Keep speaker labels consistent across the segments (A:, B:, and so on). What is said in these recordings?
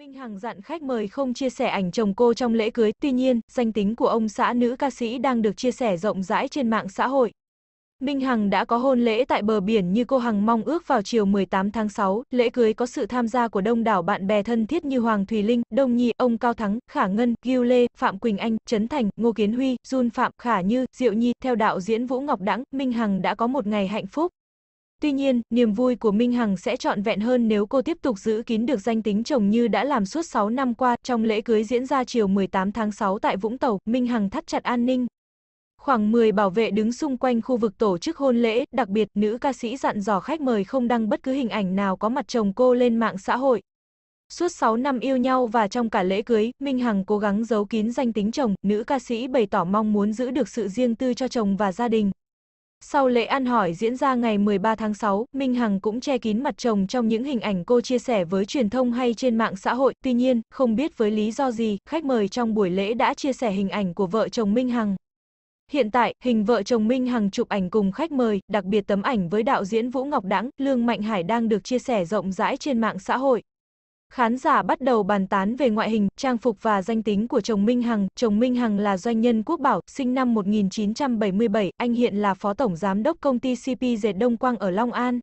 A: Minh Hằng dặn khách mời không chia sẻ ảnh chồng cô trong lễ cưới, tuy nhiên, danh tính của ông xã nữ ca sĩ đang được chia sẻ rộng rãi trên mạng xã hội. Minh Hằng đã có hôn lễ tại bờ biển như cô Hằng mong ước vào chiều 18 tháng 6, lễ cưới có sự tham gia của đông đảo bạn bè thân thiết như Hoàng Thùy Linh, Đông Nhi, ông Cao Thắng, Khả Ngân, Gưu Lê, Phạm Quỳnh Anh, Trấn Thành, Ngô Kiến Huy, Jun Phạm, Khả Như, Diệu Nhi. Theo đạo diễn Vũ Ngọc Đãng, Minh Hằng đã có một ngày hạnh phúc, Tuy nhiên, niềm vui của Minh Hằng sẽ trọn vẹn hơn nếu cô tiếp tục giữ kín được danh tính chồng như đã làm suốt 6 năm qua. Trong lễ cưới diễn ra chiều 18 tháng 6 tại Vũng Tàu, Minh Hằng thắt chặt an ninh. Khoảng 10 bảo vệ đứng xung quanh khu vực tổ chức hôn lễ, đặc biệt nữ ca sĩ dặn dò khách mời không đăng bất cứ hình ảnh nào có mặt chồng cô lên mạng xã hội. Suốt 6 năm yêu nhau và trong cả lễ cưới, Minh Hằng cố gắng giấu kín danh tính chồng, nữ ca sĩ bày tỏ mong muốn giữ được sự riêng tư cho chồng và gia đình. Sau lễ ăn hỏi diễn ra ngày 13 tháng 6, Minh Hằng cũng che kín mặt chồng trong những hình ảnh cô chia sẻ với truyền thông hay trên mạng xã hội. Tuy nhiên, không biết với lý do gì, khách mời trong buổi lễ đã chia sẻ hình ảnh của vợ chồng Minh Hằng. Hiện tại, hình vợ chồng Minh Hằng chụp ảnh cùng khách mời, đặc biệt tấm ảnh với đạo diễn Vũ Ngọc Đãng, Lương Mạnh Hải đang được chia sẻ rộng rãi trên mạng xã hội. Khán giả bắt đầu bàn tán về ngoại hình, trang phục và danh tính của chồng Minh Hằng. Chồng Minh Hằng là doanh nhân quốc bảo, sinh năm 1977, anh hiện là phó tổng giám đốc công ty CP Dệt Đông Quang ở Long An.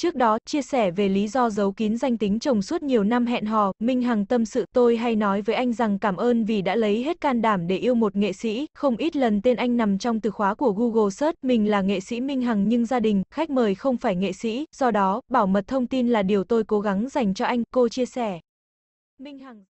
A: Trước đó, chia sẻ về lý do giấu kín danh tính chồng suốt nhiều năm hẹn hò, Minh Hằng tâm sự tôi hay nói với anh rằng cảm ơn vì đã lấy hết can đảm để yêu một nghệ sĩ, không ít lần tên anh nằm trong từ khóa của Google Search, mình là nghệ sĩ Minh Hằng nhưng gia đình, khách mời không phải nghệ sĩ, do đó, bảo mật thông tin là điều tôi cố gắng dành cho anh, cô chia sẻ. Minh Hằng